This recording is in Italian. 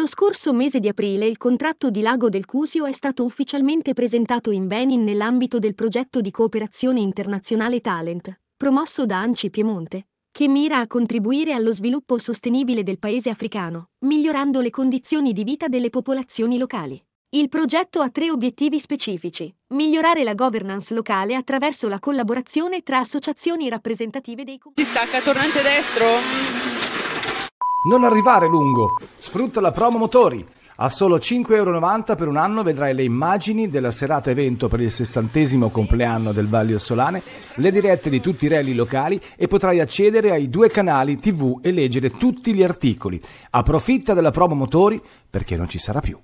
Lo scorso mese di aprile il contratto di Lago del Cusio è stato ufficialmente presentato in Benin nell'ambito del progetto di cooperazione internazionale Talent, promosso da Anci Piemonte, che mira a contribuire allo sviluppo sostenibile del paese africano, migliorando le condizioni di vita delle popolazioni locali. Il progetto ha tre obiettivi specifici. Migliorare la governance locale attraverso la collaborazione tra associazioni rappresentative dei comuni. Si stacca tornante destro? Non arrivare lungo! Sfrutta la promo motori! A solo 5,90 euro per un anno vedrai le immagini della serata evento per il sessantesimo compleanno del Valle Solane, le dirette di tutti i rally locali e potrai accedere ai due canali TV e leggere tutti gli articoli. Approfitta della promo motori perché non ci sarà più.